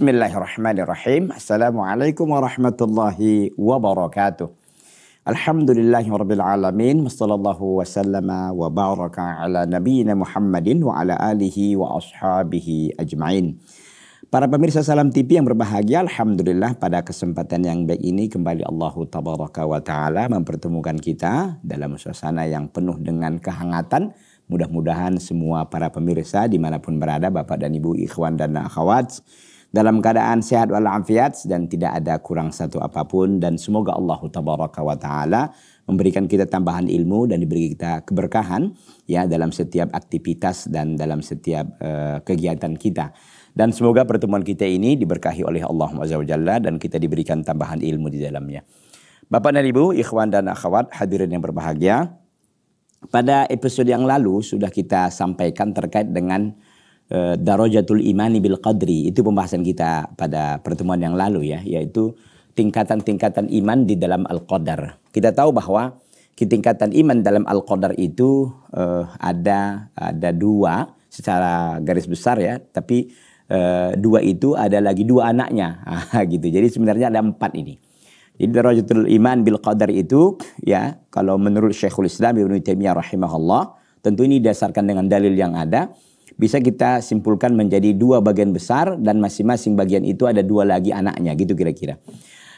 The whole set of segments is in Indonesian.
Bismillahirrahmanirrahim. Assalamualaikum warahmatullahi wabarakatuh. Alhamdulillahi rabbil alamin. Wassallallahu wasallama wa baraka ala nabiyina Muhammadin wa ala alihi wa ashabihi ajmain. Para pemirsa Salam TV yang berbahagia, Alhamdulillah pada kesempatan yang baik ini kembali Allah Tabaraka wa Ta'ala mempertemukan kita dalam suasana yang penuh dengan kehangatan, Mudah-mudahan semua para pemirsa dimanapun berada, Bapak dan Ibu, Ikhwan dan Akhawat, dalam keadaan sehat walafiat dan tidak ada kurang satu apapun dan semoga Allah tabaraka wa taala memberikan kita tambahan ilmu dan diberi kita keberkahan ya dalam setiap aktivitas dan dalam setiap uh, kegiatan kita. Dan semoga pertemuan kita ini diberkahi oleh Allah Azza wa Jalla dan kita diberikan tambahan ilmu di dalamnya. Bapak dan Ibu, ikhwan dan akhwat, hadirin yang berbahagia. Pada episode yang lalu sudah kita sampaikan terkait dengan Eh, darajatul imani bil qadri itu pembahasan kita pada pertemuan yang lalu ya yaitu tingkatan-tingkatan iman di dalam al-qadar. Kita tahu bahwa tingkatan iman dalam al-qadar itu uh, ada ada dua secara garis besar ya, tapi uh, dua itu ada lagi dua anaknya ah, gitu. Jadi sebenarnya ada empat ini. Jadi darajatul iman bil qadar itu ya kalau menurut Syekhul Islam Ibnu Taimiyah rahimahullah tentu ini dasarkan dengan dalil yang ada bisa kita simpulkan menjadi dua bagian besar dan masing-masing bagian itu ada dua lagi anaknya gitu kira-kira.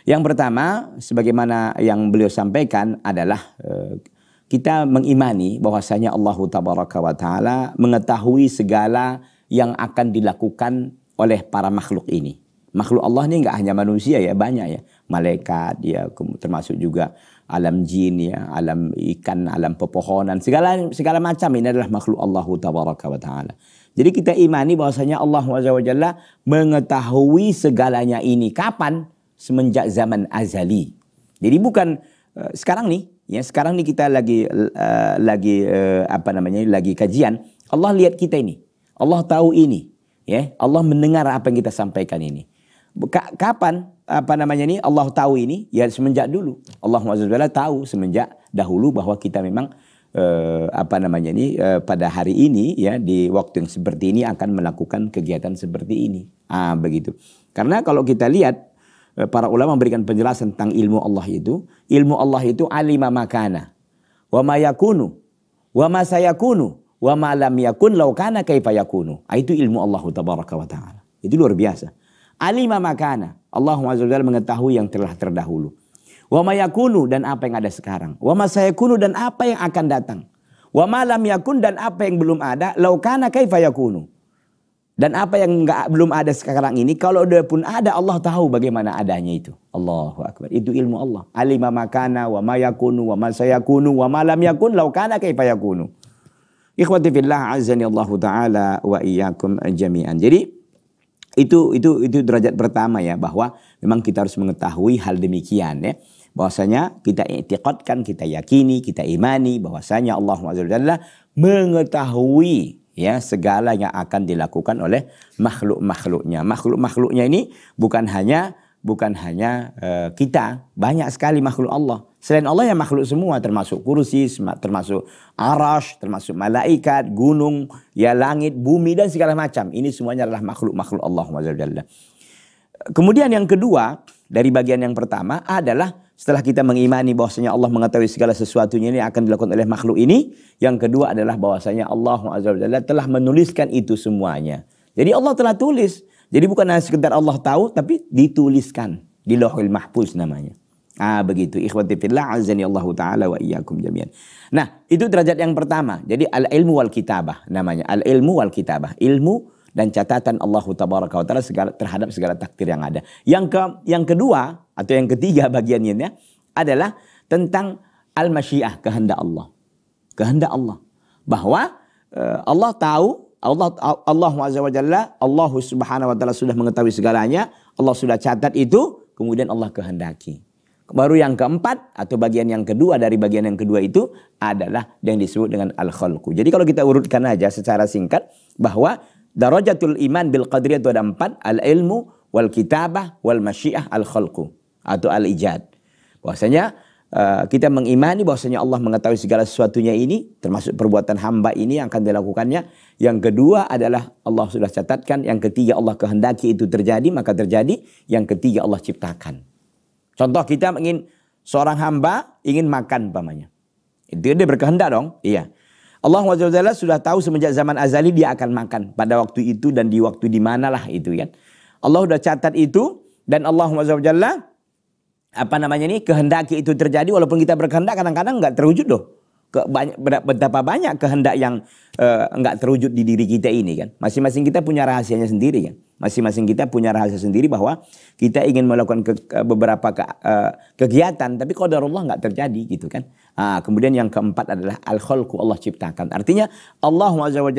Yang pertama, sebagaimana yang beliau sampaikan adalah eh, kita mengimani bahwasanya Allah Tabaraka wa taala mengetahui segala yang akan dilakukan oleh para makhluk ini. Makhluk Allah ini nggak hanya manusia ya, banyak ya. Malaikat, ya termasuk juga alam jin ya, alam ikan, alam pepohonan, segala segala macam ini adalah makhluk Allah tabaraka wa taala. Jadi kita imani bahwasanya Allah Jalla mengetahui segalanya ini kapan semenjak zaman azali. Jadi bukan uh, sekarang nih, ya sekarang nih kita lagi uh, lagi uh, apa namanya? lagi kajian, Allah lihat kita ini. Allah tahu ini, ya. Allah mendengar apa yang kita sampaikan ini. Kapan apa namanya ini Allah tahu ini? Ya semenjak dulu. Allah Subhanahu tahu semenjak dahulu bahwa kita memang eh, apa namanya ini eh, pada hari ini ya di waktu yang seperti ini akan melakukan kegiatan seperti ini. Ah begitu. Karena kalau kita lihat eh, para ulama memberikan penjelasan tentang ilmu Allah itu, ilmu Allah itu alima makana wa ma yakunu wa ma sayakunu wa ma lam yakun law kana kaifa yakunu. Ah, itu ilmu Allah tabaraka wa taala. Itu luar biasa. Alima makana. Allah Azza mengetahui yang telah terdahulu. Wa mayakunu dan apa yang ada sekarang. Wa masayakunu dan apa yang akan datang. Wa malam yakun dan apa yang belum ada. Laukana kaifa yakunu. Dan apa yang enggak, belum ada sekarang ini, kalau udah pun ada, Allah tahu bagaimana adanya itu. Allahu Akbar. Itu ilmu Allah. Alima makana wa mayakunu wa masayakunu wa malam yakun laukana kaifa yakunu. Ikhwati fillah azani Allah ta'ala wa iyakum jami'an. Jadi itu itu itu derajat pertama ya bahwa memang kita harus mengetahui hal demikian ya. Bahwasanya kita i'tiqadkan, kita yakini, kita imani bahwasanya Allah Subhanahu mengetahui ya segala yang akan dilakukan oleh makhluk-makhluknya. Makhluk-makhluknya ini bukan hanya bukan hanya uh, kita, banyak sekali makhluk Allah. Selain Allah yang makhluk semua termasuk kursi, termasuk arash, termasuk malaikat, gunung, ya langit, bumi dan segala macam. Ini semuanya adalah makhluk-makhluk Allah Kemudian yang kedua dari bagian yang pertama adalah setelah kita mengimani bahwasanya Allah mengetahui segala sesuatunya ini akan dilakukan oleh makhluk ini, yang kedua adalah bahwasanya Allah telah menuliskan itu semuanya. Jadi Allah telah tulis. Jadi bukan hanya sekedar Allah tahu tapi dituliskan di Lauhul mahpus namanya. Ah begitu ikhwati fillah azani Allah taala wa iyyakum jami'an. Nah, itu derajat yang pertama. Jadi al ilmu wal kitabah namanya. Al ilmu wal kitabah. Ilmu dan catatan Allah tabaraka wa taala segala, terhadap segala takdir yang ada. Yang ke yang kedua atau yang ketiga bagiannya ya, adalah tentang al masyiah kehendak Allah. Kehendak Allah bahwa eh, Allah tahu Allah Allah azza wa jalla Allah subhanahu wa taala sudah mengetahui segalanya, Allah sudah catat itu, kemudian Allah kehendaki. Baru yang keempat atau bagian yang kedua dari bagian yang kedua itu adalah yang disebut dengan al-khalqu. Jadi kalau kita urutkan aja secara singkat bahwa darajatul iman bil qadriyah itu ada empat. Al-ilmu, wal kitabah, wal masyiah, al-khalqu atau al-ijad. Bahwasanya uh, kita mengimani bahwasanya Allah mengetahui segala sesuatunya ini termasuk perbuatan hamba ini yang akan dilakukannya. Yang kedua adalah Allah sudah catatkan, yang ketiga Allah kehendaki itu terjadi maka terjadi, yang ketiga Allah ciptakan. Contoh kita ingin seorang hamba ingin makan umpamanya. Itu dia berkehendak dong. Iya. Allah SWT sudah tahu semenjak zaman azali dia akan makan pada waktu itu dan di waktu di manalah itu kan. Allah sudah catat itu dan Allah SWT apa namanya ini kehendaki itu terjadi walaupun kita berkehendak kadang-kadang nggak terwujud loh ke banyak, betapa banyak kehendak yang enggak eh, uh, terwujud di diri kita ini kan. Masing-masing kita punya rahasianya sendiri kan. Masing-masing kita punya rahasia sendiri bahwa kita ingin melakukan ke, ke, beberapa ke, uh, kegiatan tapi qadarullah enggak terjadi gitu kan. Nah, kemudian yang keempat adalah al-khalqu Allah ciptakan. Artinya Allah Subhanahu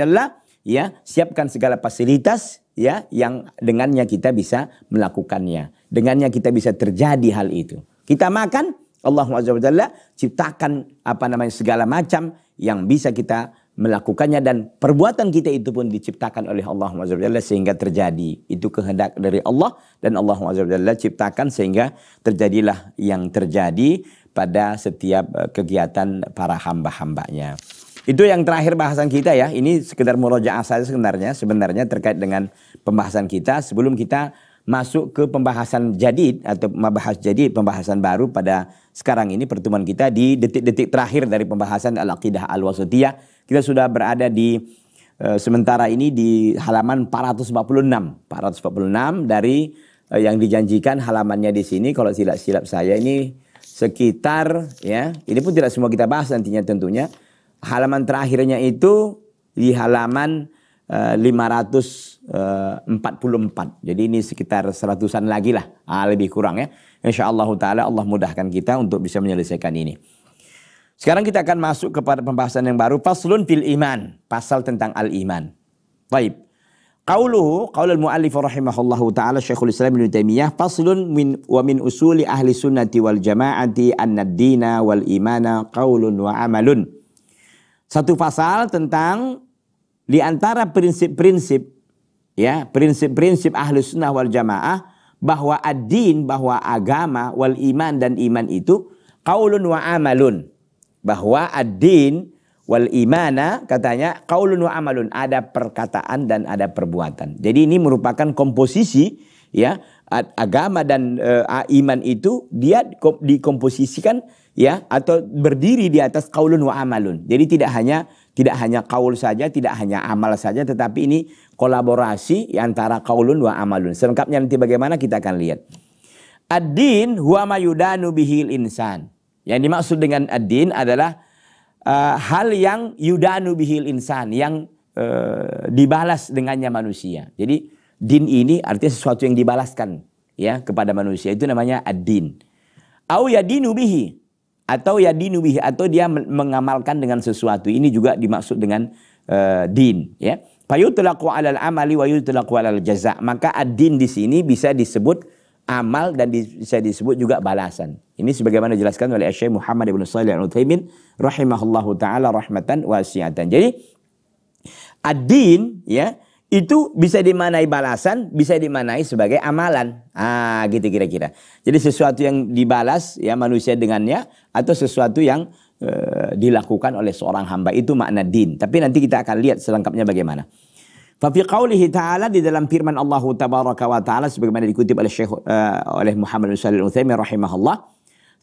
ya siapkan segala fasilitas ya yang dengannya kita bisa melakukannya. Dengannya kita bisa terjadi hal itu. Kita makan Allah SWT ciptakan apa namanya segala macam yang bisa kita melakukannya dan perbuatan kita itu pun diciptakan oleh Allah SWT sehingga terjadi. Itu kehendak dari Allah dan Allah SWT ciptakan sehingga terjadilah yang terjadi pada setiap eh, kegiatan para hamba-hambanya. Itu yang terakhir bahasan kita ya. Ini sekedar murojaah saja sebenarnya sebenarnya terkait dengan pembahasan kita sebelum kita masuk ke pembahasan jadid atau membahas jadi pembahasan baru pada sekarang ini pertemuan kita di detik-detik terakhir dari pembahasan Al-Aqidah Al-Wasatiyah. Kita sudah berada di e, sementara ini di halaman 446. 446 dari e, yang dijanjikan halamannya di sini kalau silap silap saya ini sekitar ya. Ini pun tidak semua kita bahas nantinya tentunya. Halaman terakhirnya itu di halaman 544. Eh, eh, Jadi ini sekitar seratusan lagi lah, ah, lebih kurang ya. Insya Allah Ta'ala Allah mudahkan kita untuk bisa menyelesaikan ini. Sekarang kita akan masuk kepada pembahasan yang baru. Faslun fil iman. Pasal tentang al-iman. Baik. Qauluhu, qaulul mu'allif rahimahullahu ta'ala Syekhul Islam Ibn Taimiyah. Faslun min, wa min usuli ahli sunnati wal jama'ati anna dina wal imana qaulun wa amalun. Satu pasal tentang di antara prinsip-prinsip ya prinsip-prinsip ahlu sunnah wal jamaah bahwa ad bahwa agama wal iman dan iman itu kaulun wa amalun bahwa ad wal imana katanya kaulun wa amalun ada perkataan dan ada perbuatan. Jadi ini merupakan komposisi ya agama dan e, iman itu dia dikomposisikan ya atau berdiri di atas kaulun wa amalun. Jadi tidak hanya tidak hanya kaul saja, tidak hanya amal saja, tetapi ini kolaborasi antara kaulun wa amalun. Selengkapnya nanti bagaimana kita akan lihat. Ad-din huwa mayudanu bihil insan. Yang dimaksud dengan ad adalah uh, hal yang yudanu bihil insan, yang uh, dibalas dengannya manusia. Jadi din ini artinya sesuatu yang dibalaskan ya kepada manusia itu namanya ad-din. Au yadinu bihi atau ya dinubih atau dia mengamalkan dengan sesuatu. Ini juga dimaksud dengan uh, din, ya. Fayutlaqu 'alal amali wa yutlaqu 'alal jaza. Maka ad-din di sini bisa disebut amal dan bisa disebut juga balasan. Ini sebagaimana dijelaskan oleh Syekh Muhammad Ibn Shalih Al-Utsaimin rahimahullahu taala rahmatan wasiatan. Jadi ad-din ya itu bisa dimanai balasan, bisa dimanai sebagai amalan. Ah, gitu kira-kira. Jadi sesuatu yang dibalas ya manusia dengannya atau sesuatu yang e, dilakukan oleh seorang hamba itu makna din. Tapi nanti kita akan lihat selengkapnya bagaimana. Fa fi qaulihi ta'ala di dalam firman Allah tabaraka wa taala sebagaimana dikutip oleh Syekh uh, oleh Muhammad bin Shalih Al-Utsaimin rahimahullah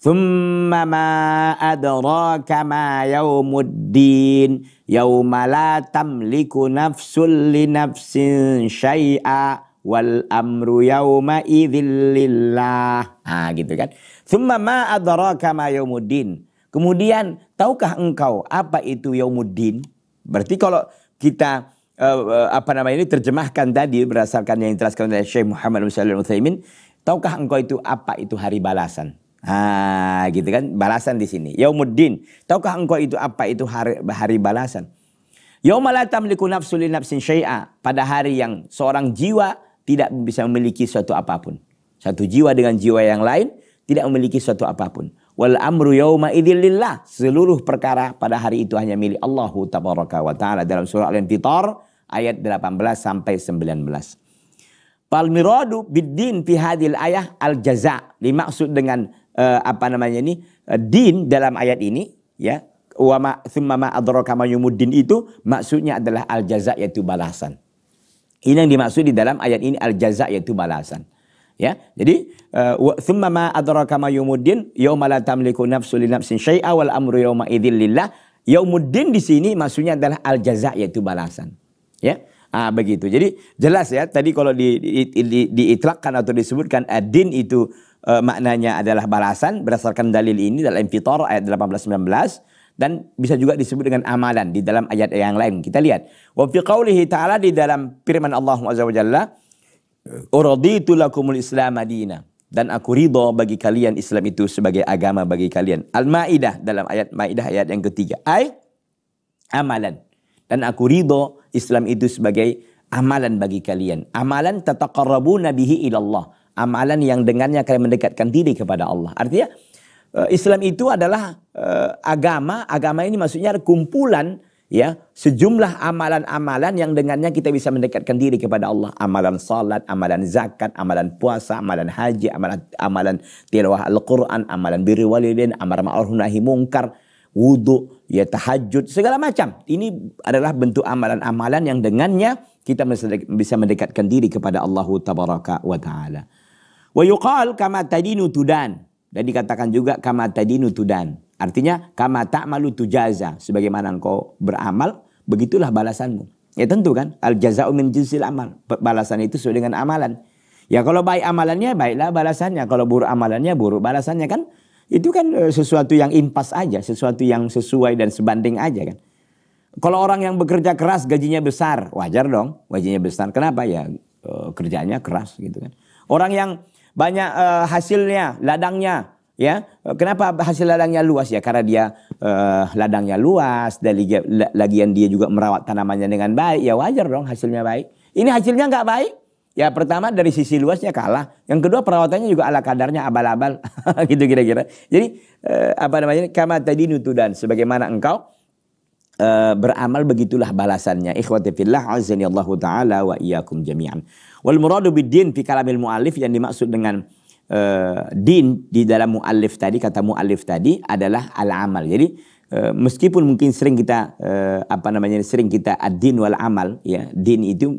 ثم ما أدراك ما يوم الدين يوم لا تملك نفس لنفس شيئا wal amru لله idzil lillah. Ah gitu kan. Thumma ma adraka ma الدين Kemudian tahukah engkau apa itu yaumuddin? Berarti kalau kita uh, apa namanya ini terjemahkan tadi berdasarkan yang dijelaskan oleh Syekh Muhammad bin Shalih Utsaimin, tahukah engkau itu apa itu hari balasan? Ah, gitu kan balasan di sini. Yaumuddin. Tahukah engkau itu apa itu hari, hari balasan? Yaumala tamliku nafsu li nafsin syai'a. Pada hari yang seorang jiwa tidak bisa memiliki suatu apapun. Satu jiwa dengan jiwa yang lain tidak memiliki suatu apapun. Wal amru yauma idzillillah. Seluruh perkara pada hari itu hanya milik Allah tabaraka wa taala dalam surah Al-Infitar ayat 18 sampai 19. Palmiradu biddin fi hadil ayah al jaza dimaksud dengan uh, apa namanya ini uh, din dalam ayat ini ya wa ma thumma ma adraka ma yumuddin itu maksudnya adalah al jaza yaitu balasan. Ini yang dimaksud di dalam ayat ini al jaza yaitu balasan. Ya, jadi uh, thumma ma adraka ma yumuddin yauma la tamliku nafsu li nafsin syai'a wal amru yauma idzin lillah. Yaumuddin di sini maksudnya adalah al jaza yaitu balasan. Ya. Ah begitu. Jadi jelas ya tadi kalau di, di, di, di atau disebutkan adin itu e, maknanya adalah balasan berdasarkan dalil ini dalam Fitor ayat 18-19 dan bisa juga disebut dengan amalan di dalam ayat yang lain. Kita lihat. Wa fi qaulihi ta'ala di dalam firman Allah Azza wa Jalla, "Uraditu lakumul Islam adina. Dan aku ridho bagi kalian Islam itu sebagai agama bagi kalian. Al-Maidah dalam ayat Maidah ayat yang ketiga. Ay amalan. Dan aku ridho Islam itu sebagai amalan bagi kalian. Amalan tataqarrabu nabihi ilallah amalan yang dengannya kalian mendekatkan diri kepada Allah. Artinya eh, Islam itu adalah eh, agama, agama ini maksudnya kumpulan ya sejumlah amalan-amalan yang dengannya kita bisa mendekatkan diri kepada Allah amalan salat amalan zakat amalan puasa amalan haji amalan amalan tilawah Al-Qur'an amalan birri walidain, amar ma'ruf nahi mungkar wudu ya tahajud segala macam ini adalah bentuk amalan-amalan yang dengannya kita bisa mendekatkan diri kepada Allah tabaraka wa taala Wa yuqal kama tadinu tudan. Dan dikatakan juga kama tadinu tudan. Artinya kama ta'malu tujaza. Sebagaimana engkau beramal, begitulah balasanmu. Ya tentu kan. Al jaza'u min jinsil amal. Balasan itu sesuai dengan amalan. Ya kalau baik amalannya, baiklah balasannya. Kalau buruk amalannya, buruk balasannya kan. Itu kan e, sesuatu yang impas aja. Sesuatu yang sesuai dan sebanding aja kan. Kalau orang yang bekerja keras gajinya besar, wajar dong, gajinya besar. Kenapa ya? E, kerjanya keras gitu kan. Orang yang banyak uh, hasilnya, ladangnya, ya. Kenapa hasil ladangnya luas ya? Karena dia uh, ladangnya luas, dan lagi, yang dia juga merawat tanamannya dengan baik, ya wajar dong hasilnya baik. Ini hasilnya nggak baik, Ya pertama dari sisi luasnya kalah. Yang kedua perawatannya juga ala kadarnya abal-abal. gitu kira-kira. Jadi uh, apa namanya? Kama tadi nutudan. Sebagaimana engkau Eh, beramal begitulah balasannya. Ikhwati fillah azani Allah taala wa iyyakum jami'an. Wal muradu bidin fi kalamil muallif yang dimaksud dengan uh, din di dalam muallif tadi kata muallif tadi adalah al-amal. Jadi Uh, meskipun mungkin sering kita uh, apa namanya sering kita ad-din wal amal ya din itu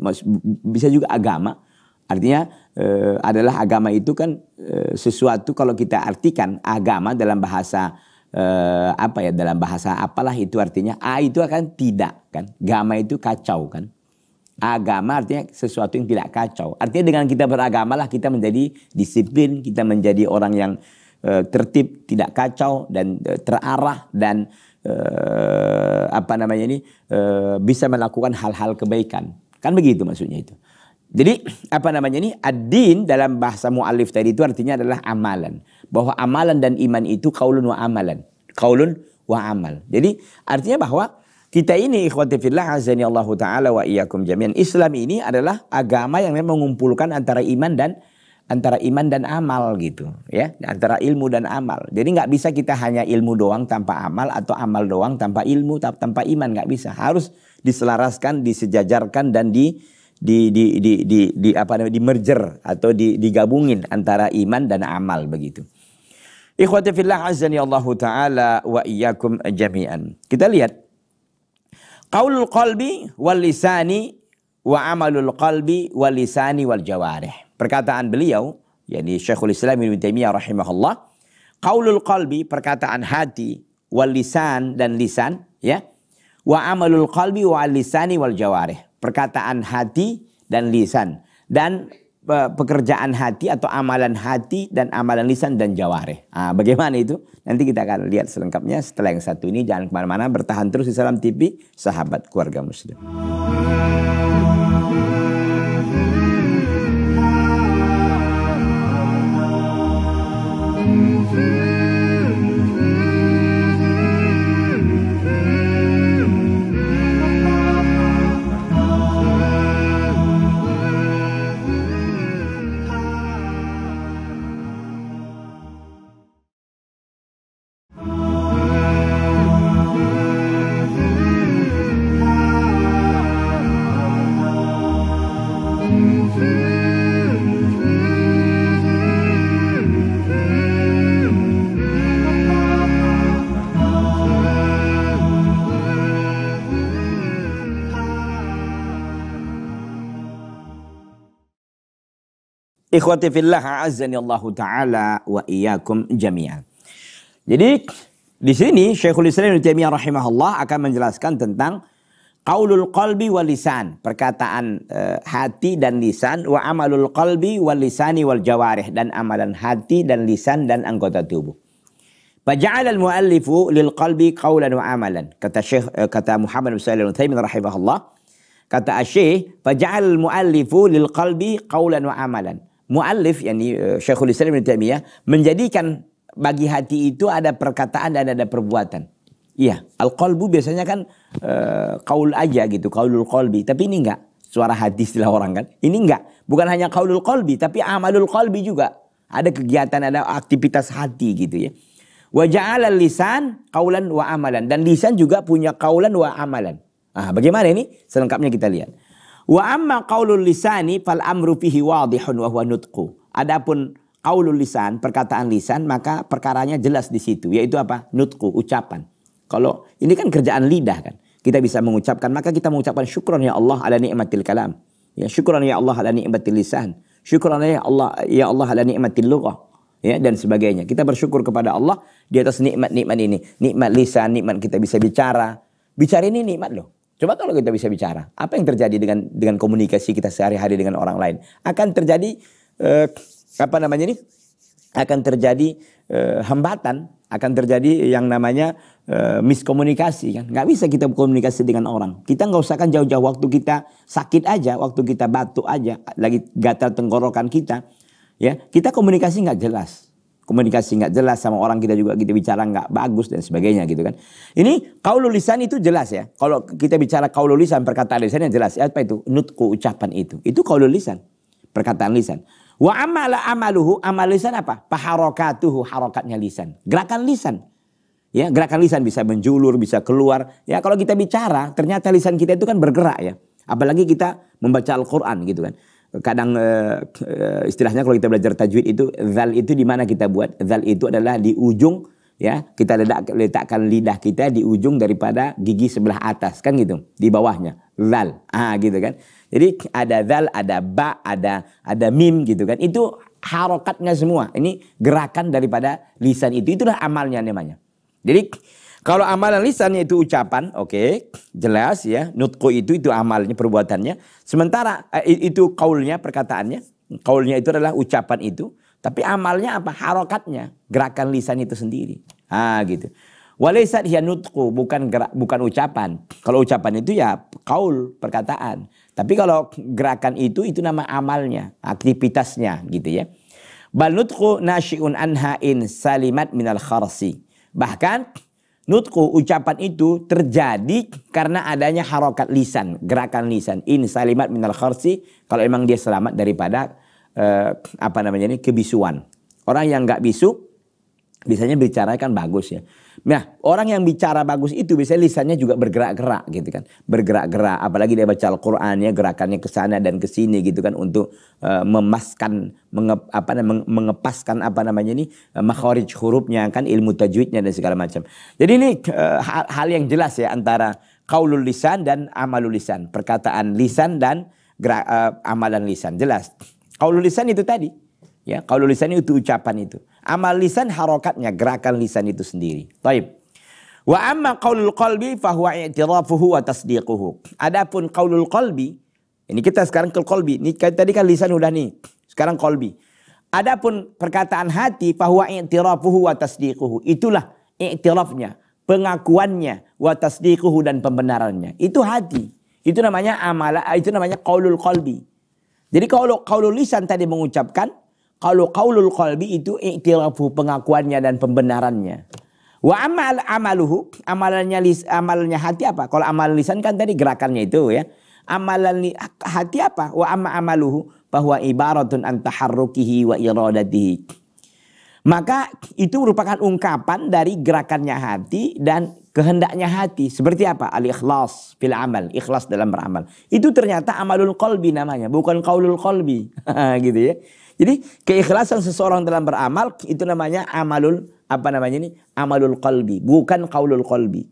bisa juga agama artinya uh, adalah agama itu kan uh, sesuatu kalau kita artikan agama dalam bahasa eh, apa ya dalam bahasa apalah itu artinya a itu akan tidak kan gama itu kacau kan agama artinya sesuatu yang tidak kacau artinya dengan kita beragamalah kita menjadi disiplin kita menjadi orang yang eh, tertib tidak kacau dan eh, terarah dan eh, apa namanya ini eh, bisa melakukan hal-hal kebaikan kan begitu maksudnya itu jadi apa namanya ini ad-din dalam bahasa mu'alif tadi itu artinya adalah amalan bahwa amalan dan iman itu kaulun wa amalan. Kaulun wa amal. Jadi artinya bahwa kita ini ikhwati fillah azani Allah taala wa iyyakum jami'an. Islam ini adalah agama yang memang mengumpulkan antara iman dan antara iman dan amal gitu ya antara ilmu dan amal jadi nggak bisa kita hanya ilmu doang tanpa amal atau amal doang tanpa ilmu tanpa iman nggak bisa harus diselaraskan disejajarkan dan di di di di di, di apa namanya di merger atau di, digabungin antara iman dan amal begitu Ikhwati fillah azani Allah taala wa iyyakum jami'an. Kita lihat qaulul qalbi wal lisani wa amalul qalbi wal lisani wal jawarih. Perkataan beliau yakni Syekhul Islam Ibnu Taimiyah rahimahullah, qaulul qalbi perkataan hati wal lisan dan lisan ya. Wa amalul qalbi wal lisani wal jawarih. Perkataan hati dan lisan dan pekerjaan hati atau amalan hati dan amalan lisan dan jawareh. Nah, bagaimana itu? Nanti kita akan lihat selengkapnya setelah yang satu ini. Jangan kemana-mana, bertahan terus di Salam TV, sahabat keluarga muslim. Ikhwati fillah azani Allah taala wa iyyakum jami'an. Jadi di sini Syekhul Islam Ibnu Taimiyah rahimahullah akan menjelaskan tentang qaulul qalbi wal lisan, perkataan uh, hati dan lisan wa amalul qalbi wal lisani wal jawarih dan amalan hati dan lisan dan anggota tubuh. Faja'al al-muallifu lil qalbi qawlan wa amalan. Kata Syekh eh, kata Muhammad bin Shalih al rahimahullah. Kata Syekh, faja'al al-muallifu lil qalbi qawlan wa amalan. Mu'alif yakni e, Syekhul Islam Ibn Taimiyah menjadikan bagi hati itu ada perkataan dan ada perbuatan. Iya, al-qalbu biasanya kan e, kaul aja gitu, kaulul qalbi, tapi ini enggak. Suara hadis istilah orang kan. Ini enggak, bukan hanya kaulul qalbi tapi amalul qalbi juga. Ada kegiatan, ada aktivitas hati gitu ya. Wa ja'ala lisan kaulan wa amalan dan lisan juga punya kaulan wa amalan. Nah, bagaimana ini? Selengkapnya kita lihat. Wa amma qaulul lisani fal amru fihi wadihun wa huwa nutqu. Adapun qaulul lisan, perkataan lisan, maka perkaranya jelas di situ, yaitu apa? Nutqu, ucapan. Kalau ini kan kerjaan lidah kan. Kita bisa mengucapkan, maka kita mengucapkan syukron ya Allah ala ni'matil kalam. Ya, syukron ya Allah ala ni'matil lisan. Syukron ya Allah ya Allah ala ni'matil lughah. Ya, dan sebagainya. Kita bersyukur kepada Allah di atas nikmat-nikmat ini. Nikmat lisan, nikmat kita bisa bicara. Bicara ini nikmat loh. Coba kalau kita bisa bicara, apa yang terjadi dengan dengan komunikasi kita sehari-hari dengan orang lain? Akan terjadi eh, apa namanya ini? Akan terjadi eh, hambatan, akan terjadi yang namanya eh, miskomunikasi kan. Nggak bisa kita komunikasi dengan orang. Kita nggak usahkan jauh-jauh waktu kita sakit aja, waktu kita batuk aja, lagi gatal tenggorokan kita, ya kita komunikasi nggak jelas komunikasi nggak jelas sama orang kita juga kita bicara nggak bagus dan sebagainya gitu kan. Ini kau lisan itu jelas ya. Kalau kita bicara kaulul lisan perkataan lisan yang jelas. ya Apa itu? Nutku ucapan itu. Itu kau lisan. Perkataan lisan. Wa amala amaluhu amal lisan apa? Paharokatuhu harokatnya lisan. Gerakan lisan. Ya, gerakan lisan bisa menjulur, bisa keluar. Ya, kalau kita bicara, ternyata lisan kita itu kan bergerak ya. Apalagi kita membaca Al-Quran gitu kan kadang uh, istilahnya kalau kita belajar tajwid itu zal itu di mana kita buat zal itu adalah di ujung ya kita letak, letakkan lidah kita di ujung daripada gigi sebelah atas kan gitu di bawahnya zal ah gitu kan jadi ada zal ada ba ada ada mim gitu kan itu harokatnya semua ini gerakan daripada lisan itu itulah amalnya namanya jadi kalau amalan lisan itu ucapan, oke, okay, jelas ya. Nutku itu itu amalnya, perbuatannya. Sementara eh, itu kaulnya, perkataannya. Kaulnya itu adalah ucapan itu. Tapi amalnya apa? Harokatnya, gerakan lisan itu sendiri. Ah gitu. Walisat hiya nutku, bukan gerak, bukan ucapan. Kalau ucapan itu ya kaul, perkataan. Tapi kalau gerakan itu, itu nama amalnya, aktivitasnya gitu ya. Bal nutku nasyi'un anha in salimat minal kharsi. Bahkan Nutku ucapan itu terjadi karena adanya harokat lisan, gerakan lisan. Ini salimat minal kharsi kalau emang dia selamat daripada eh, apa namanya ini kebisuan. Orang yang nggak bisu biasanya bicara kan bagus ya. Nah orang yang bicara bagus itu biasanya lisannya juga bergerak-gerak gitu kan. Bergerak-gerak apalagi dia baca Al-Qurannya gerakannya ke sana dan ke sini gitu kan untuk uh, memaskan menge, apa, namanya mengepaskan apa namanya ini uh, makharij hurufnya kan ilmu tajwidnya dan segala macam. Jadi ini uh, eh, hal, hal yang jelas ya antara kaulul lisan dan amalul lisan. Perkataan lisan dan gerak, uh, amalan lisan jelas. Kaulul lisan itu tadi Ya, kalau lisan itu ucapan itu. Amal lisan harokatnya, gerakan lisan itu sendiri. Taib. Wa amma qaulul qalbi fahuwa i'tirafuhu wa tasdiquhu. Adapun qaulul qalbi, ini kita sekarang ke qalbi. Ini kan tadi kan lisan udah nih. Sekarang qalbi. Adapun perkataan hati fahuwa i'tirafuhu wa tasdiquhu. Itulah i'tirafnya, pengakuannya wa tasdiquhu dan pembenarannya. Itu hati. Itu namanya amala, itu namanya qaulul qalbi. Jadi kalau qaulul lisan tadi mengucapkan, kalau qaulul qalbi itu iktirafu pengakuannya dan pembenarannya. Wa amal amaluhu, amalannya amalnya hati apa? Kalau amal lisan kan tadi gerakannya itu ya. Amalan hati apa? Wa amma amaluhu bahwa ibaratun an taharrukihi wa iradatihi. Maka itu merupakan ungkapan dari gerakannya hati dan kehendaknya hati. Seperti apa? Al-ikhlas fil amal, ikhlas dalam beramal. Itu ternyata amalul qalbi namanya, bukan qaulul qalbi. gitu ya. Jadi keikhlasan seseorang dalam beramal itu namanya amalul apa namanya ini? Amalul qalbi, bukan qaulul qalbi.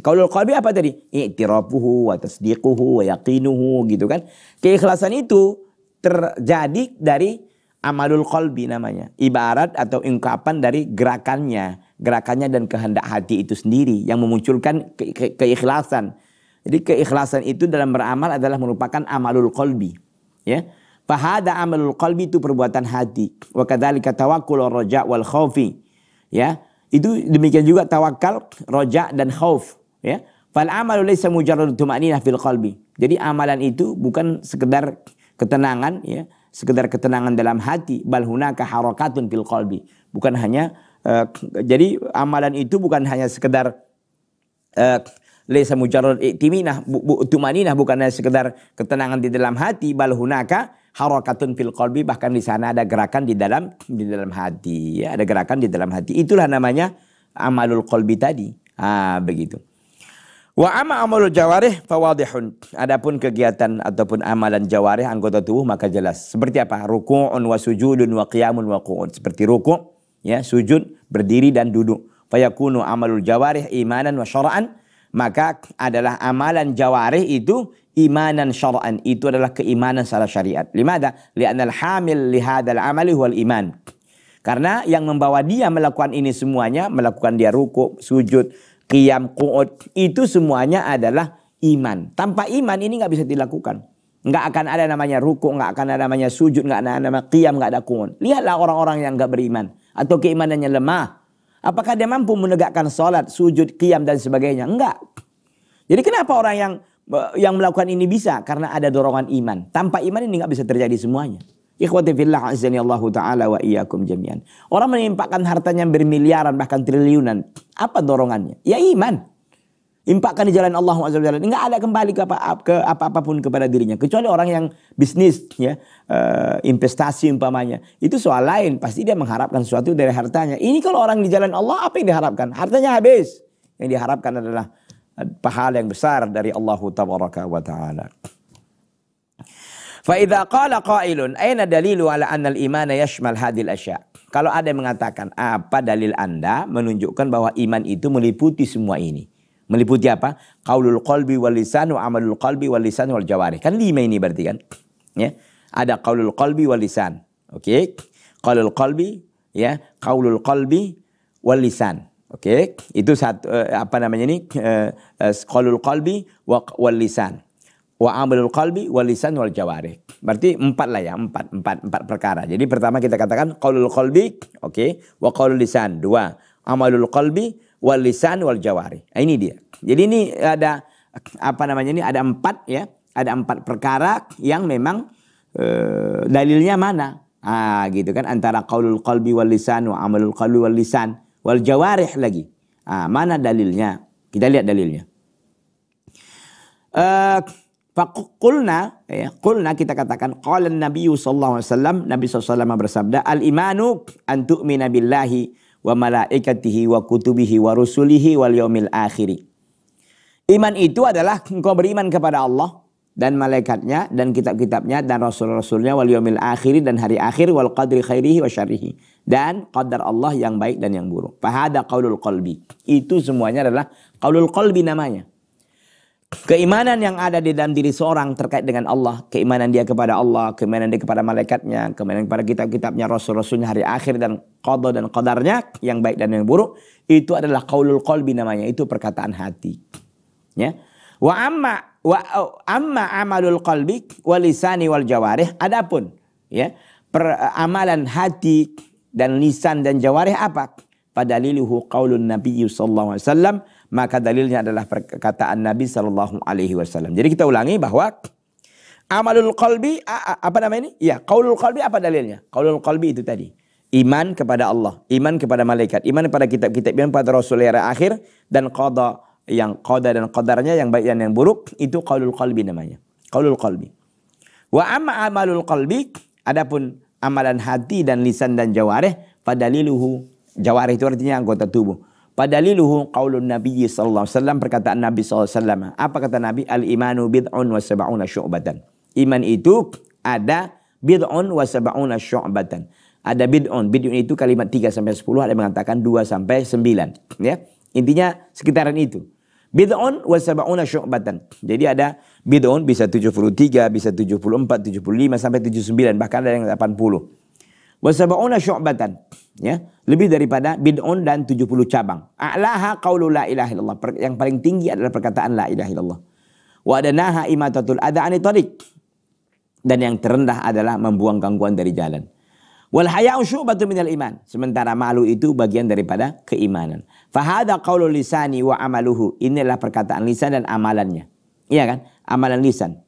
Qaulul qalbi apa tadi? I'tirafuhu wa tasdiquhu wa yaqinuhu gitu kan. Keikhlasan itu terjadi dari amalul qalbi namanya. Ibarat atau ungkapan dari gerakannya, gerakannya dan kehendak hati itu sendiri yang memunculkan ke ke keikhlasan. Jadi keikhlasan itu dalam beramal adalah merupakan amalul qalbi, ya. Fahada amalul qalbi itu perbuatan hati. Wa kadzalika tawakkul roja wal khawfi. Ya, itu demikian juga tawakal, roja dan khauf, ya. Fal amalu laysa mujarrad tumanina fil qalbi. Jadi amalan itu bukan sekedar ketenangan ya, sekedar ketenangan dalam hati, bal hunaka harakatun fil qalbi. Bukan hanya uh, jadi amalan itu bukan hanya sekedar uh, laisa mujarrad i'timinah bu, bu, tumaninah bukan hanya sekedar ketenangan di dalam hati bal hunaka harakatun fil qalbi bahkan di sana ada gerakan di dalam di dalam hati ya ada gerakan di dalam hati itulah namanya amalul qalbi tadi ah begitu wa ama amalul jawarih fawadihun adapun kegiatan ataupun amalan jawarih anggota tubuh maka jelas seperti apa ruku'un wa sujudun wa qiyamun wa qu'ud seperti ruku' ya sujud berdiri dan duduk fayakunu amalul jawarih imanan wa syara'an maka adalah amalan jawarih itu imanan syara'an itu adalah keimanan secara syariat. Limada? Li'anal hamil lihadal amali wal iman. Karena yang membawa dia melakukan ini semuanya, melakukan dia ruku, sujud, qiyam, qu'ud, itu semuanya adalah iman. Tanpa iman ini nggak bisa dilakukan. Nggak akan ada namanya ruku, nggak akan ada namanya sujud, nggak ada namanya qiyam, nggak ada qu'ud. Lihatlah orang-orang yang nggak beriman atau keimanannya lemah. Apakah dia mampu menegakkan sholat, sujud, qiyam dan sebagainya? Enggak. Jadi kenapa orang yang yang melakukan ini bisa karena ada dorongan iman. Tanpa iman ini nggak bisa terjadi semuanya. Ikhwati fillah azani Allah taala wa iyyakum jami'an. Orang menimpakan hartanya bermiliaran bahkan triliunan. Apa dorongannya? Ya iman. Impakkan di jalan Allah Azza Wajalla. Enggak ada kembali ke apa ke apa apapun kepada dirinya kecuali orang yang bisnis ya, eh, investasi umpamanya. Itu soal lain, pasti dia mengharapkan sesuatu dari hartanya. Ini kalau orang di jalan Allah apa yang diharapkan? Hartanya habis. Yang diharapkan adalah pahala yang besar dari Allah tabaraka wa taala. Fa idza qala qailun aina dalilu ala anna al-iman yashmal hadil asya. Kalau ada yang mengatakan apa dalil Anda menunjukkan bahwa iman itu meliputi semua ini. Meliputi apa? Qaulul qalbi wal lisan wa amalul qalbi wal lisan wal jawarih. Kan lima ini berarti kan. Ya. Ada qaulul qalbi wal lisan. Oke. Okay. Qaulul qalbi ya, qaulul qalbi wal lisan. Oke, okay? itu satu eh, apa namanya ini Kalul eh, eh, qalul qalbi wa wal lisan. Wa amalul qalbi wal lisan wal jawarih. Berarti empat lah ya, empat, empat, empat perkara. Jadi pertama kita katakan qalul qalbi, oke, okay? wa qalul lisan, dua. Amalul qalbi wal lisan wal jawarih. Nah, ini dia. Jadi ini ada apa namanya ini ada empat ya, ada empat perkara yang memang uh, dalilnya mana? Ah, gitu kan antara qaulul qalbi wal lisan wa amalul qalbi wal lisan wal jawarih lagi. Ah, mana dalilnya? Kita lihat dalilnya. Uh, eh, Fakulna, ya, kulna kita katakan, qala Nabi sallallahu alaihi wasallam, Nabi sallallahu bersabda, al imanu an tu'mina billahi wa malaikatihi wa kutubihi wa rusulihi wal yaumil akhiri. Iman itu adalah engkau beriman kepada Allah, dan malaikatnya dan kitab-kitabnya dan rasul-rasulnya wal yaumil akhiri dan hari akhir wal qadri khairihi wa syarihi dan qadar Allah yang baik dan yang buruk. Fahada qaulul qalbi. Itu semuanya adalah qaulul qalbi namanya. Keimanan yang ada di dalam diri seorang terkait dengan Allah, keimanan dia kepada Allah, keimanan dia kepada malaikatnya, keimanan kepada kitab-kitabnya, rasul-rasulnya, hari akhir dan qada dan qadarnya yang baik dan yang buruk, itu adalah qaulul qalbi namanya, itu perkataan hati. Ya. Wa amma wa oh, amma amalul qalbi wal lisani wal jawarih adapun ya peramalan hati dan lisan dan jawarih apa padaliluhu qaulun nabi sallallahu alaihi wasallam maka dalilnya adalah perkataan nabi sallallahu alaihi wasallam jadi kita ulangi bahwa amalul qalbi apa namanya ini ya qaulul qalbi apa dalilnya qaulul qalbi itu tadi iman kepada Allah iman kepada malaikat iman kepada kitab-kitab iman kepada rasul akhir dan qada yang qada dan qadarnya yang baik dan yang buruk itu qaulul qalbi namanya. Qaulul qalbi. Wa amma amalul qalbi adapun amalan hati dan lisan dan jawareh padaliluhu jawareh itu artinya anggota tubuh. Padaliluhu qaulun Nabi sallallahu alaihi wasallam perkataan Nabi sallallahu alaihi wasallam. Apa kata Nabi? Al imanu bid'un wa sab'una syu'batan. Iman itu ada bid'un wa sab'una syu'batan. Ada bid'un. Bid'un itu kalimat 3 sampai 10 ada yang mengatakan 2 sampai 9 ya. Intinya sekitaran itu. Bid'un wa sab'una syu'batan. Jadi ada bid'un bisa 73, bisa 74, 75 sampai 79 bahkan ada yang 80. Wa sab'una syu'batan. Ya, lebih daripada bid'un dan 70 cabang. A'laha qaulu la ilaha illallah. Yang paling tinggi adalah perkataan la ilaha illallah. Wa adanaha imatatul tariq. Dan yang terendah adalah membuang gangguan dari jalan. Wal haya'u syu'batun minal iman. Sementara malu itu bagian daripada keimanan. Fahada qawlu lisani wa amaluhu. Inilah perkataan lisan dan amalannya. Iya kan? Amalan lisan.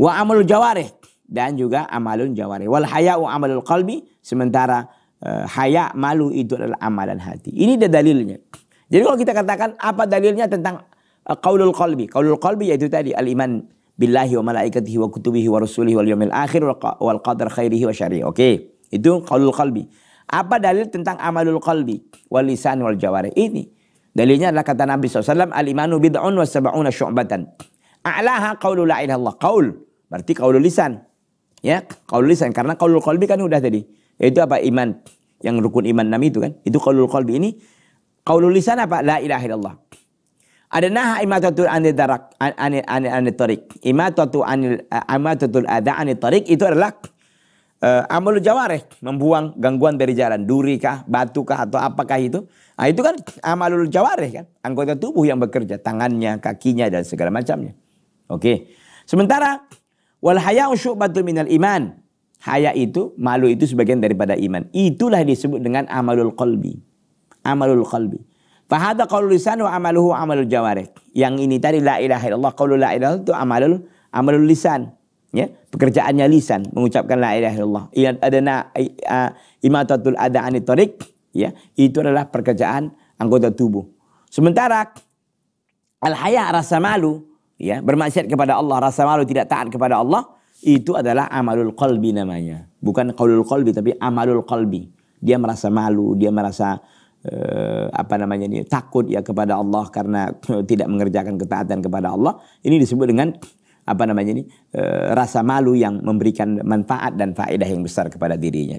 Wa amalul jawarih. Dan juga amalun jawarih. Wal haya'u amalul qalbi. Sementara uh, haya malu itu adalah amalan hati. Ini ada dalilnya. Jadi kalau kita katakan apa dalilnya tentang uh, qalbi. Qaulul qalbi yaitu tadi al-iman billahi wa malaikatihi wa kutubihi wa rasulihi wal yawmil akhir wal qadar khairihi wa syarihi. Oke. Okay. Itu qaulul qalbi. Apa dalil tentang amalul qalbi wal lisan wal jawari? Ini dalilnya adalah kata Nabi SAW al-imanu bid'un wa sab'una syu'batan. A'laha qaulul la ilaha illallah. Qaul berarti qaulul lisan. Ya, qaulul lisan karena qaulul qalbi kan udah tadi. itu apa? Iman yang rukun iman enam itu kan. Itu qaulul qalbi ini qaulul lisan apa? La ilaha illallah. Ada nah imatatul anil darak anil anil anil tarik. Imatatu anil imatatul adha anil tarik itu adalah uh, eh, amal jawareh membuang gangguan dari jalan duri kah batu kah atau apakah itu nah, itu kan amalul jawareh kan anggota tubuh yang bekerja tangannya kakinya dan segala macamnya oke okay. sementara wal haya syu'batun minal iman haya itu malu itu sebagian daripada iman itulah disebut dengan amalul qalbi amalul qalbi Fahada qaulul lisan wa amaluhu amalul Jawareh? Yang ini tadi la ilaha illallah qaulul la ilaha itu amalul amalul lisan ya pekerjaannya lisan mengucapkan la ilaha illallah adana na imatatul ada anitorik ya itu adalah pekerjaan anggota tubuh sementara al haya rasa malu ya bermaksiat kepada Allah rasa malu tidak taat kepada Allah itu adalah amalul qalbi namanya bukan qaulul qalbi tapi amalul qalbi dia merasa malu dia merasa eh, apa namanya ini takut ya kepada Allah karena tidak mengerjakan ketaatan kepada Allah ini disebut dengan apa namanya ini eh, rasa malu yang memberikan manfaat dan faedah yang besar kepada dirinya.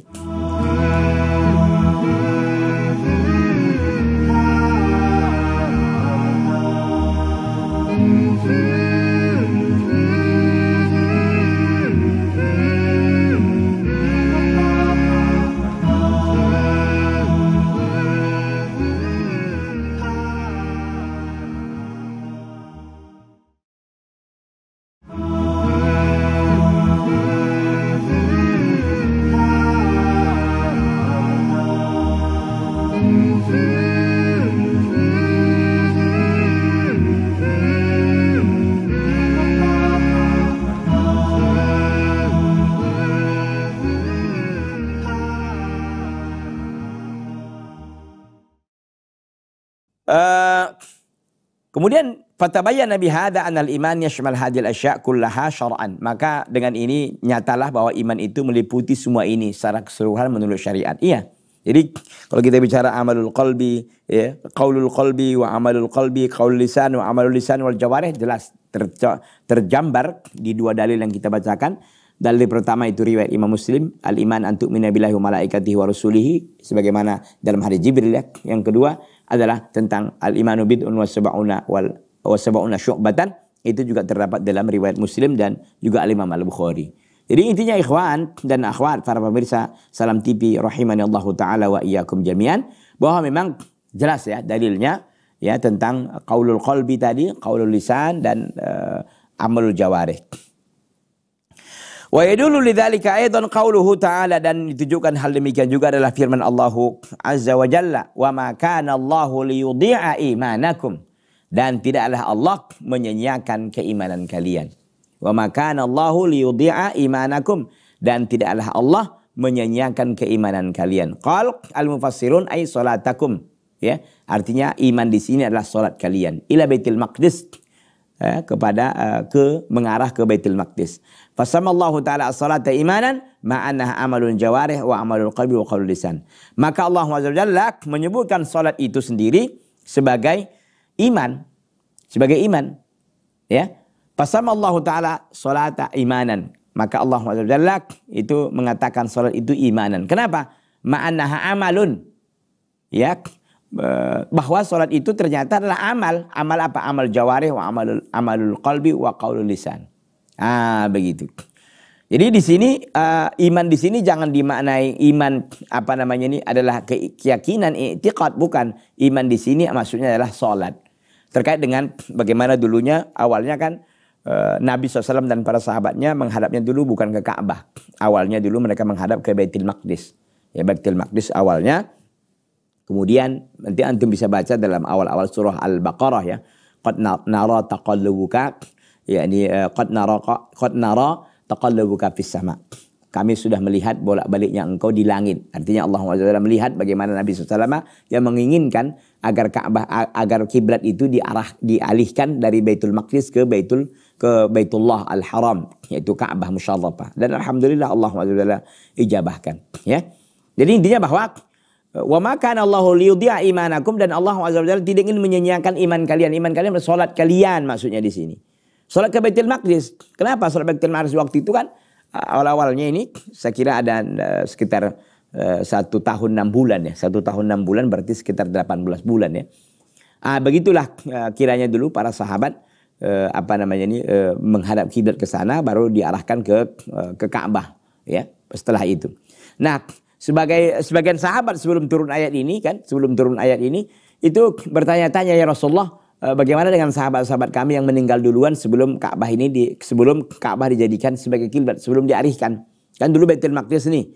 Fatabayyan Nabi hada anal iman yashmal hadil asya kullaha syar'an. Maka dengan ini nyatalah bahwa iman itu meliputi semua ini secara keseluruhan menurut syariat. Iya. Jadi kalau kita bicara amalul qalbi, ya, qaulul qalbi wa amalul qalbi, qaul lisan wa amalul lisan wal jawarih jelas ter terjambar di dua dalil yang kita bacakan. Dalil pertama itu riwayat Imam Muslim, al-iman antuk minabillahi wa malaikatihi wa rasulihi sebagaimana dalam hadis Jibril ya. Yang kedua adalah tentang al-imanu bid'un wa sab'una wal wasabauna syu'batan itu juga terdapat dalam riwayat Muslim dan juga Al-Imam Al-Bukhari. Jadi intinya ikhwan dan akhwat para pemirsa Salam TV rahimani Allah taala wa iyyakum jami'an bahwa memang jelas ya dalilnya ya tentang qaulul qalbi tadi, qaulul lisan dan uh, amalul jawarih. Wa yadullu lidzalika aidan qauluhu ta'ala dan ditujukan hal demikian juga adalah firman Allah Azza wa Jalla wa ma kana Allahu liyudhi'a imanakum dan tidaklah Allah menyenyakan keimanan kalian. Wa makan Allahu liyudhi'a imanakum dan tidaklah Allah menyenyakan keimanan kalian. Qal al-mufassirun ay salatakum. Ya, artinya iman di sini adalah salat kalian ila Baitul Maqdis ya, kepada eh, ke mengarah ke Baitul Maqdis. Allahu taala salat salata imanan ma'anah amalun jawarih wa amalul qalbi wa qaulul lisan. Maka Allah Azza menyebutkan salat itu sendiri sebagai iman sebagai iman ya pasama Allah taala salata imanan maka Allah taala itu mengatakan salat itu imanan kenapa ma'annaha amalun ya bahwa salat itu ternyata adalah amal amal apa amal jawarih wa amalul amalul qalbi wa qaulul lisan ah begitu jadi di sini uh, iman di sini jangan dimaknai iman apa namanya ini adalah keyakinan i'tiqad bukan. Iman di sini maksudnya adalah salat. Terkait dengan bagaimana dulunya awalnya kan uh, Nabi SAW dan para sahabatnya menghadapnya dulu bukan ke Ka'bah. Awalnya dulu mereka menghadap ke Baitul Maqdis. Ya Baitul Maqdis awalnya. Kemudian nanti antum bisa baca dalam awal-awal surah Al-Baqarah ya. Qad nara taqallubuka. Ya ini uh, qad nara qad nara taqallabuka fis sama. Kami sudah melihat bolak-baliknya engkau di langit. Artinya Allah SWT melihat bagaimana Nabi SAW yang menginginkan agar Ka'bah agar kiblat itu diarah dialihkan dari Baitul Maqdis ke Baitul ke Baitullah Al-Haram yaitu Ka'bah musyarrafah. Dan alhamdulillah Allah SWT ijabahkan, ya. Jadi intinya bahwa Wa kana Allahu liyudhi'a imanakum dan Allah Azza tidak ingin menyanyiakan iman kalian. Iman kalian bersolat kalian maksudnya di sini. Sholat ke Baitul Maqdis. Kenapa sholat Baitul Maqdis waktu itu kan awal-awalnya ini saya kira ada e, sekitar e, satu tahun enam bulan ya. Satu tahun enam bulan berarti sekitar delapan belas bulan ya. Ah, begitulah e, kiranya dulu para sahabat apa namanya ini menghadap kiblat ke sana baru diarahkan ke ke Ka'bah ya setelah itu. Nah, sebagai sebagian sahabat sebelum turun ayat ini kan, sebelum turun ayat ini itu bertanya-tanya ya Rasulullah Eh, bagaimana dengan sahabat-sahabat kami yang meninggal duluan sebelum Ka'bah ini di sebelum Ka'bah dijadikan sebagai kiblat, sebelum dialihkan. Kan dulu Baitul Maqdis nih.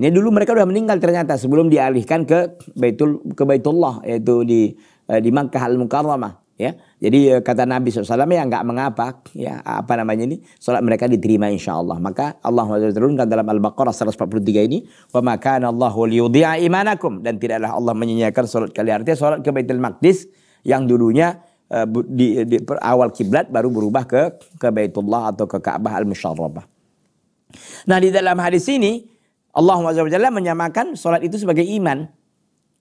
Ini dulu mereka sudah meninggal ternyata sebelum dialihkan ke Baitul ke Baitullah yaitu di eh, di Makkah Al-Mukarramah ya. Jadi eh, kata Nabi SAW ya nggak mengapa ya apa namanya ini salat mereka diterima insya Allah. Maka Allah turunkan dalam Al-Baqarah 143 ini wa maka Allah liyudhi'a imanakum dan tidaklah Allah menyenyakan salat kalian artinya salat ke Baitul Maqdis yang dulunya Eh, di, di awal kiblat baru berubah ke ke Baitullah atau ke Ka'bah Al-Musyarrabah. Nah, di dalam hadis ini Allah Subhanahu menyamakan salat itu sebagai iman.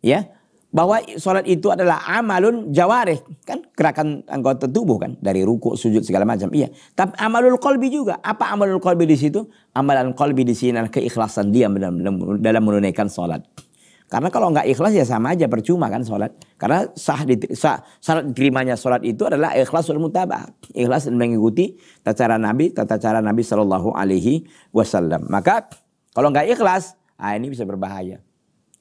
Ya, bahwa salat itu adalah amalun jawarih, kan gerakan anggota tubuh kan dari rukuk, sujud segala macam. Iya. Tapi amalul qalbi juga. Apa amalul qalbi di situ? Amalan qalbi di sini adalah keikhlasan dia dalam, dalam menunaikan salat. Karena kalau nggak ikhlas ya sama aja percuma kan sholat. Karena sah, di, sah syarat diterimanya sholat itu adalah ikhlas dan mutabah. Ikhlas dan mengikuti tata cara Nabi, tata cara Nabi Shallallahu Alaihi Wasallam. Maka kalau nggak ikhlas, ah ini bisa berbahaya.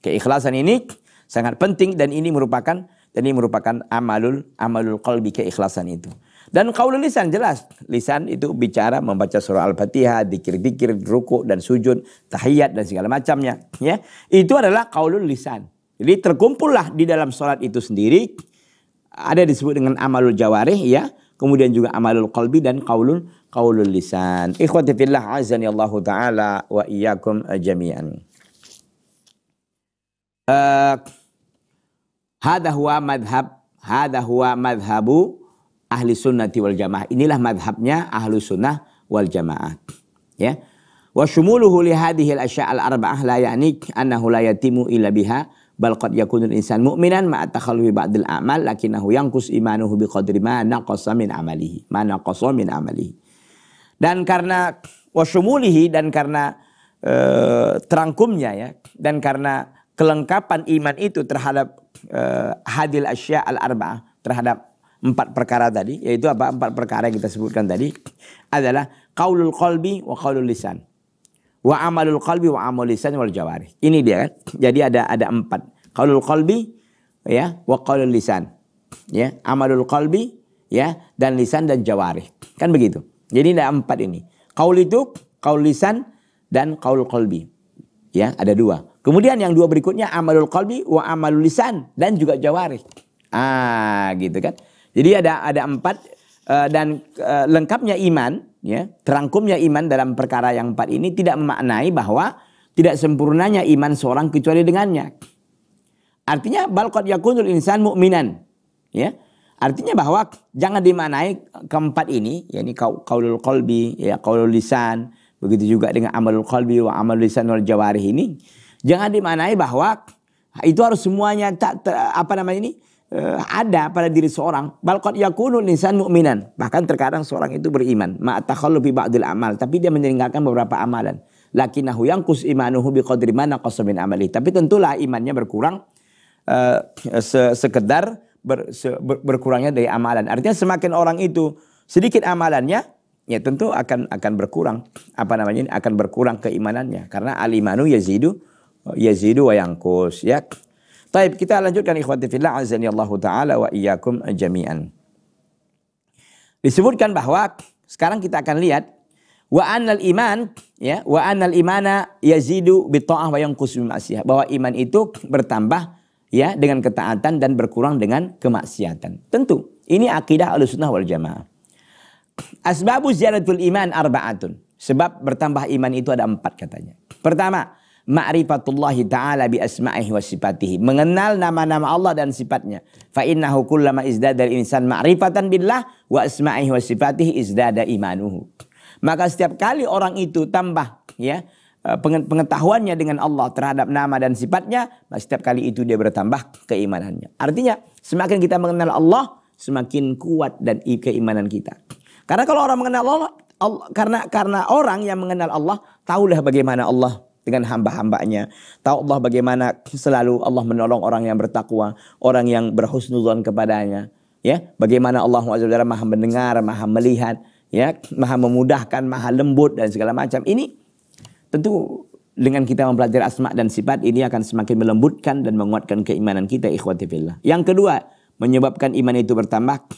Keikhlasan ini sangat penting dan ini merupakan dan ini merupakan amalul amalul qalbi keikhlasan itu. Dan kaul lisan jelas. Lisan itu bicara membaca surah Al-Fatihah, dikir-dikir, ruku dan sujud, tahiyat dan segala macamnya. Ya, Itu adalah kaulul lisan. Jadi terkumpullah di dalam sholat itu sendiri. Ada disebut dengan amalul jawarih ya. Kemudian juga amalul qalbi dan kaulul kaulul lisan. Ikhwati fillah azani Allah taala wa iyakum jami'an. Uh, eh, hada madhab hada huwa madhabu ahli sunnati wal jamaah. Inilah madhabnya ahli sunnah wal jamaah. Ya. Wa syumuluhu li hadhihi al al arba'ah la ya'ni annahu la yatimu illa biha bal qad yakunu insan mu'minan ma takhallufi ba'dil a'mal lakinnahu yanqus imanuhu bi qadri ma naqasa min amalihi ma naqasa min amalihi dan karena wasyumulihi dan karena e, terangkumnya ya dan karena kelengkapan iman itu terhadap e, eh, hadil asya al arba'ah terhadap empat perkara tadi, yaitu apa empat perkara yang kita sebutkan tadi adalah kaulul qalbi wa kaulul lisan. Wa amalul qalbi wa amal lisan wal jawari. Ini dia kan. Jadi ada ada empat. kaulul qalbi ya wa kaulul lisan. Ya, amalul qalbi ya dan lisan dan jawari. Kan begitu. Jadi ada empat ini. Kaul itu kaul lisan dan kaulul qalbi. Ya, ada dua. Kemudian yang dua berikutnya amalul qalbi wa amalul lisan dan juga jawari. Ah, gitu kan. Jadi ada ada empat eh, dan eh, lengkapnya iman, ya terangkumnya iman dalam perkara yang empat ini tidak memaknai bahwa tidak sempurnanya iman seorang kecuali dengannya. Artinya balqad yakunul insan mukminan, ya. Artinya bahwa jangan dimaknai keempat ini, yakni kaulul qalbi, ya kaulul lisan, begitu juga dengan amalul qalbi wa amalul lisan wal jawarih ini. Jangan dimaknai bahwa itu harus semuanya tak apa namanya ini Eh, ada pada diri seorang balqad yakunu lisan mu'minan bahkan terkadang seorang itu beriman ma bi ba'dil amal tapi dia meninggalkan beberapa amalan lakinahu yanqus imanuhu biqadri ma naqasa min amali tapi tentulah imannya berkurang uh, se sekedar ber, se ber, berkurangnya dari amalan artinya semakin orang itu sedikit amalannya ya tentu akan akan berkurang apa namanya akan berkurang keimanannya karena alimanu yazidu yazidu wa ya Baik, kita lanjutkan ikhwati fillah azani Allah taala wa iyyakum jami'an. Disebutkan bahwa sekarang kita akan lihat wa anal iman ya wa anal imana yazidu bi ta'ah wa yanqusu ma'siyah bahwa iman itu bertambah ya dengan ketaatan dan berkurang dengan kemaksiatan. Tentu ini akidah Ahlussunnah wal Jamaah. Asbabu ziyadatul iman arba'atun. Sebab bertambah iman itu ada empat katanya. Pertama, ma'rifatullahi ta'ala bi asma'ihi wa sifatihi. Mengenal nama-nama Allah dan sifatnya. Fa innahu kullama izdada insan ma'rifatan billah wa asma'ihi wa sifatihi izdada imanuhu. Maka setiap kali orang itu tambah ya eh, pengetahuannya dengan Allah terhadap nama dan sifatnya, maka setiap kali itu dia bertambah keimanannya. Artinya, semakin kita mengenal Allah, semakin kuat dan keimanan kita. Karena kalau orang mengenal Allah, Allah karena karena orang yang mengenal Allah, tahulah bagaimana Allah dengan hamba-hambanya. Tahu Allah bagaimana selalu Allah menolong orang yang bertakwa, orang yang berhusnuzon kepadanya. Ya, bagaimana Allah SWT maha mendengar, maha melihat, ya, maha memudahkan, maha lembut dan segala macam. Ini tentu dengan kita mempelajari asma dan sifat ini akan semakin melembutkan dan menguatkan keimanan kita ikhwati Yang kedua, menyebabkan iman itu bertambah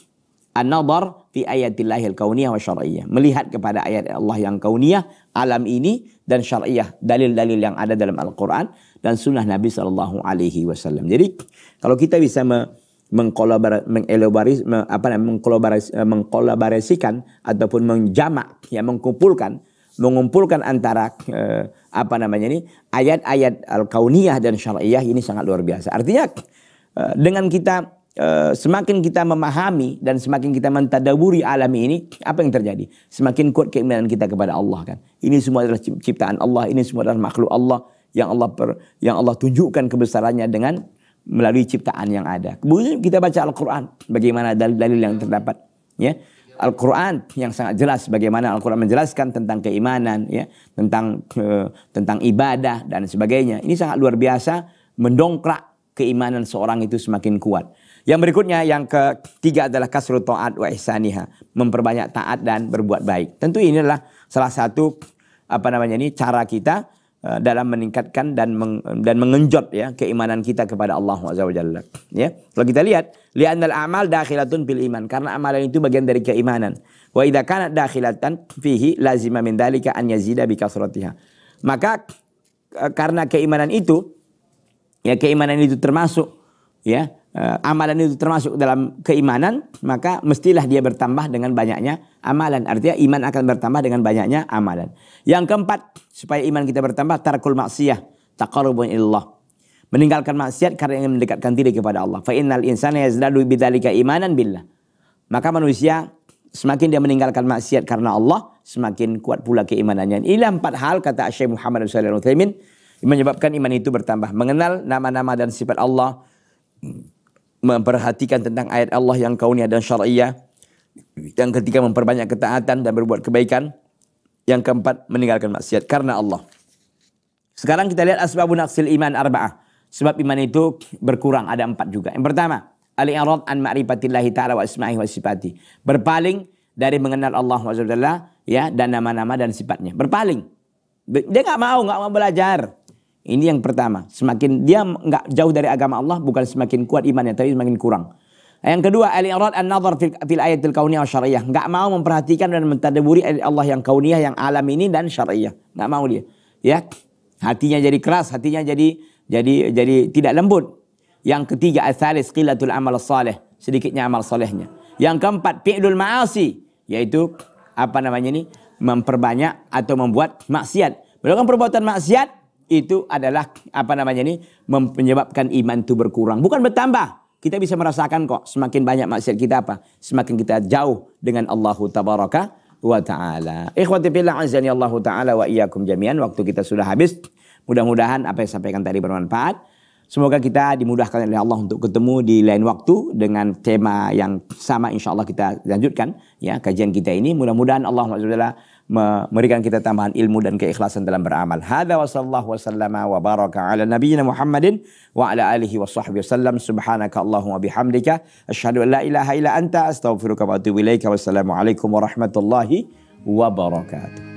an-nadhar fi ayatillahil kauniyah wa syar'iyyah. Melihat kepada ayat Allah yang kauniyah, alam ini dan syar'iyyah, dalil-dalil yang ada dalam Al-Qur'an dan sunnah Nabi sallallahu alaihi wasallam. Jadi kalau kita bisa me mengkolaborasi eh, mengkolaborasikan ataupun menjamak ya mengumpulkan mengumpulkan antara eh, apa namanya ini ayat-ayat al-kauniyah dan syariah ini sangat luar biasa. Artinya eh, dengan kita Eh, semakin kita memahami dan semakin kita mentadaburi alam ini, apa yang terjadi? Semakin kuat keimanan kita kepada Allah kan. Ini semua adalah ciptaan Allah, ini semua adalah makhluk Allah yang Allah per, yang Allah tunjukkan kebesarannya dengan melalui ciptaan yang ada. Kemudian kita baca Al-Qur'an, bagaimana dalil-dalil yang terdapat, ya. Al-Quran yang sangat jelas bagaimana Al-Quran menjelaskan tentang keimanan, ya, tentang eh, tentang ibadah dan sebagainya. Ini sangat luar biasa mendongkrak keimanan seorang itu semakin kuat. Yang berikutnya yang ketiga adalah kasrut taat wa ihsaniha, memperbanyak taat dan berbuat baik. Tentu ini adalah salah satu apa namanya ini cara kita eh, dalam meningkatkan dan meng, dan mengenjot ya keimanan kita kepada Allah Azza wa Jalla. Ya. Kalau kita lihat, li'anal amal dakhilatun fil iman karena amalan itu bagian dari keimanan. Wa idza kanat dakhilatan fihi lazima min dalika an yazida bi kasratiha. Maka eh, karena keimanan itu ya keimanan itu termasuk ya Eh, amalan itu termasuk dalam keimanan, maka mestilah dia bertambah dengan banyaknya amalan. Artinya iman akan bertambah dengan banyaknya amalan. Yang keempat, supaya iman kita bertambah, tarkul maksiyah, taqarubun illallah. Meninggalkan maksiat karena ingin mendekatkan diri kepada Allah. Fa innal insana yazdadu bidzalika imanan billah. Maka manusia semakin dia meninggalkan maksiat karena Allah, semakin kuat pula keimanannya. Inilah empat hal kata Syekh Muhammad SAW menyebabkan iman itu bertambah. Mengenal nama-nama dan sifat Allah, memperhatikan tentang ayat Allah yang kauniyah dan syariah. Yang ketiga memperbanyak ketaatan dan berbuat kebaikan. Yang keempat meninggalkan maksiat karena Allah. Sekarang kita lihat asbabun naqsil iman arba'ah. Sebab iman itu berkurang ada empat juga. Yang pertama, al-i'rad an ma'rifatillahi ta'ala wa isma'ihi wa sifati. Berpaling dari mengenal Allah SWT ya dan nama-nama dan sifatnya. Berpaling. Dia nggak mau, nggak mau belajar. Ini yang pertama. Semakin dia nggak jauh dari agama Allah bukan semakin kuat imannya tapi semakin kurang. Yang kedua, al-irad an-nazar fil, fil ayatil kauniyah syariah, nggak mau memperhatikan dan mentadaburi ayat Allah yang kauniyah, yang alam ini dan syariah, nggak mau dia. Ya. Hatinya jadi keras, hatinya jadi jadi jadi tidak lembut. Yang ketiga, asalis qillatul amal saleh. Sedikitnya amal salehnya. Yang keempat, fi'lul ma'asi, yaitu apa namanya ini? memperbanyak atau membuat maksiat. Melakukan perbuatan maksiat itu adalah apa namanya ini menyebabkan iman itu berkurang. Bukan bertambah. Kita bisa merasakan kok semakin banyak maksiat kita apa? Semakin kita jauh dengan Allah tabaraka wa taala. Ikhwati fillah azani Allah taala wa iyyakum jami'an. Waktu kita sudah habis. Mudah-mudahan apa yang sampaikan tadi bermanfaat. Semoga kita dimudahkan oleh Allah untuk ketemu di lain waktu dengan tema yang sama insya Allah kita lanjutkan ya kajian kita ini. Mudah-mudahan Allah SWT memberikan kita tambahan ilmu dan keikhlasan dalam beramal. Hada wa sallallahu wa sallama wa baraka ala nabiyyina Muhammadin wa ala alihi wa sahbihi sallam. Subhanaka Allahumma bihamdika. Ashadu an la ilaha illa anta astaghfiruka wa atubu ilaika. Wassalamualaikum warahmatullahi wabarakatuh.